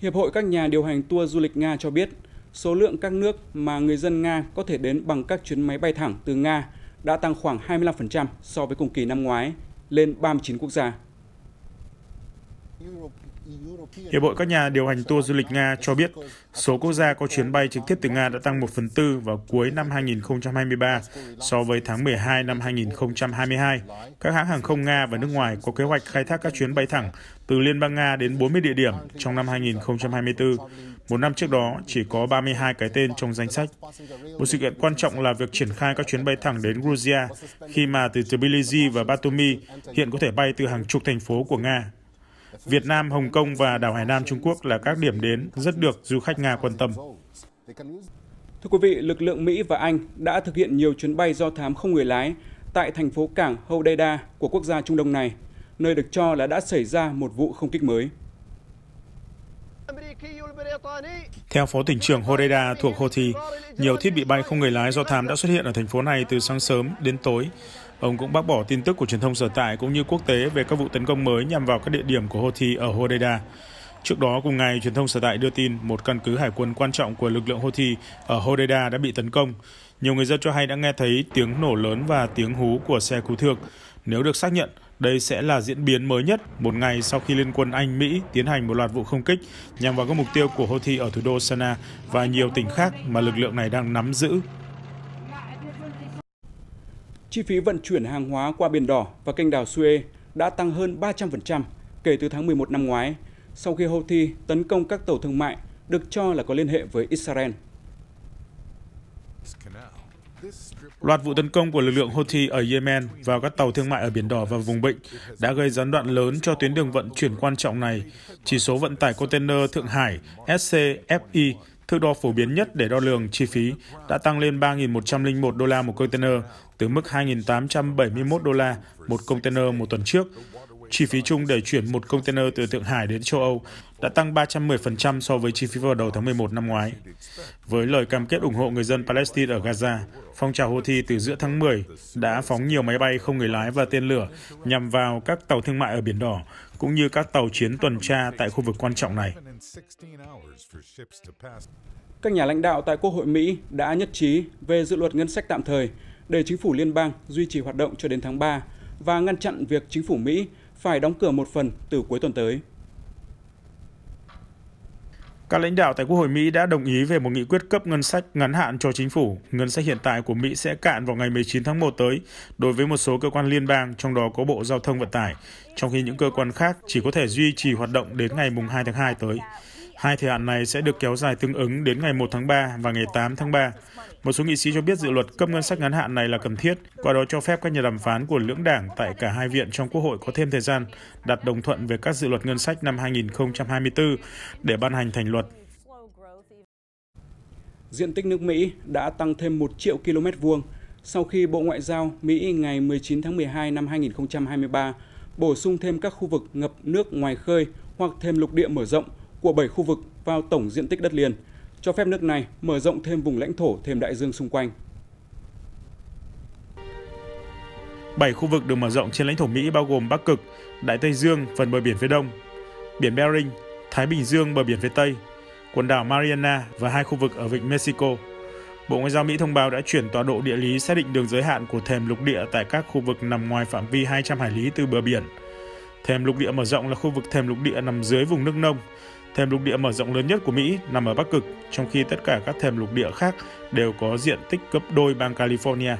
Hiệp hội các nhà điều hành tour du lịch Nga cho biết, số lượng các nước mà người dân Nga có thể đến bằng các chuyến máy bay thẳng từ Nga đã tăng khoảng 25% so với cùng kỳ năm ngoái, lên 39 quốc gia. Hiệp hội các nhà điều hành tour du lịch Nga cho biết số quốc gia có chuyến bay trực tiếp từ Nga đã tăng 1 phần tư vào cuối năm 2023 so với tháng 12 năm 2022. Các hãng hàng không Nga và nước ngoài có kế hoạch khai thác các chuyến bay thẳng từ Liên bang Nga đến 40 địa điểm trong năm 2024. Một năm trước đó, chỉ có 32 cái tên trong danh sách. Một sự kiện quan trọng là việc triển khai các chuyến bay thẳng đến Georgia, khi mà từ Tbilisi và Batumi hiện có thể bay từ hàng chục thành phố của Nga Việt Nam, Hồng Kông và đảo Hải Nam Trung Quốc là các điểm đến rất được du khách Nga quan tâm. Thưa quý vị, lực lượng Mỹ và Anh đã thực hiện nhiều chuyến bay do thám không người lái tại thành phố cảng Hodeida của quốc gia Trung Đông này, nơi được cho là đã xảy ra một vụ không kích mới. Theo Phó tỉnh trưởng Hodeida thuộc Houthi, nhiều thiết bị bay không người lái do thám đã xuất hiện ở thành phố này từ sáng sớm đến tối Ông cũng bác bỏ tin tức của truyền thông sở tại cũng như quốc tế về các vụ tấn công mới nhằm vào các địa điểm của Houthi ở Hodeida. Trước đó cùng ngày, truyền thông sở tại đưa tin một căn cứ hải quân quan trọng của lực lượng Houthi ở Hodeida đã bị tấn công. Nhiều người dân cho hay đã nghe thấy tiếng nổ lớn và tiếng hú của xe cứu thương. Nếu được xác nhận, đây sẽ là diễn biến mới nhất một ngày sau khi Liên quân Anh-Mỹ tiến hành một loạt vụ không kích nhằm vào các mục tiêu của Houthi ở thủ đô Sana và nhiều tỉnh khác mà lực lượng này đang nắm giữ Chi phí vận chuyển hàng hóa qua Biển Đỏ và kênh đảo Suez đã tăng hơn 300% kể từ tháng 11 năm ngoái, sau khi Houthi tấn công các tàu thương mại được cho là có liên hệ với Israel. Loạt vụ tấn công của lực lượng Houthi ở Yemen vào các tàu thương mại ở Biển Đỏ và vùng Vịnh đã gây gián đoạn lớn cho tuyến đường vận chuyển quan trọng này. Chỉ số vận tải container Thượng Hải SCFI Thước đo phổ biến nhất để đo lường chi phí đã tăng lên 3.101 đô la một container từ mức 2.871 đô la một container một tuần trước. Chi phí chung để chuyển một container từ Thượng Hải đến châu Âu đã tăng 310% so với chi phí vào đầu tháng 11 năm ngoái. Với lời cam kết ủng hộ người dân Palestine ở Gaza, phong trào Houthi từ giữa tháng 10 đã phóng nhiều máy bay không người lái và tên lửa nhằm vào các tàu thương mại ở Biển Đỏ, cũng như các tàu chiến tuần tra tại khu vực quan trọng này. Các nhà lãnh đạo tại Quốc hội Mỹ đã nhất trí về dự luật ngân sách tạm thời để chính phủ liên bang duy trì hoạt động cho đến tháng 3 và ngăn chặn việc chính phủ Mỹ phải đóng cửa một phần từ cuối tuần tới. Các lãnh đạo tại Quốc hội Mỹ đã đồng ý về một nghị quyết cấp ngân sách ngắn hạn cho chính phủ. Ngân sách hiện tại của Mỹ sẽ cạn vào ngày 19 tháng 1 tới đối với một số cơ quan liên bang, trong đó có Bộ Giao thông Vận tải, trong khi những cơ quan khác chỉ có thể duy trì hoạt động đến ngày 2 tháng 2 tới. Hai thời hạn này sẽ được kéo dài tương ứng đến ngày 1 tháng 3 và ngày 8 tháng 3. Một số nghị sĩ cho biết dự luật cấp ngân sách ngắn hạn này là cần thiết, qua đó cho phép các nhà đàm phán của lưỡng đảng tại cả hai viện trong Quốc hội có thêm thời gian đặt đồng thuận về các dự luật ngân sách năm 2024 để ban hành thành luật. Diện tích nước Mỹ đã tăng thêm 1 triệu km vuông sau khi Bộ Ngoại giao Mỹ ngày 19 tháng 12 năm 2023 bổ sung thêm các khu vực ngập nước ngoài khơi hoặc thêm lục địa mở rộng của 7 khu vực vào tổng diện tích đất liền, cho phép nước này mở rộng thêm vùng lãnh thổ thêm đại dương xung quanh. 7 khu vực được mở rộng trên lãnh thổ Mỹ bao gồm Bắc Cực, Đại Tây Dương, phần bờ biển phía Đông, biển Bering, Thái Bình Dương bờ biển phía Tây, quần đảo Mariana và hai khu vực ở vịnh Mexico. Bộ Ngoại giao Mỹ thông báo đã chuyển tọa độ địa lý xác định đường giới hạn của thềm lục địa tại các khu vực nằm ngoài phạm vi 200 hải lý từ bờ biển. Thềm lục địa mở rộng là khu vực thềm lục địa nằm dưới vùng nước nông, Thềm lục địa mở rộng lớn nhất của Mỹ nằm ở Bắc Cực, trong khi tất cả các thềm lục địa khác đều có diện tích gấp đôi bang California.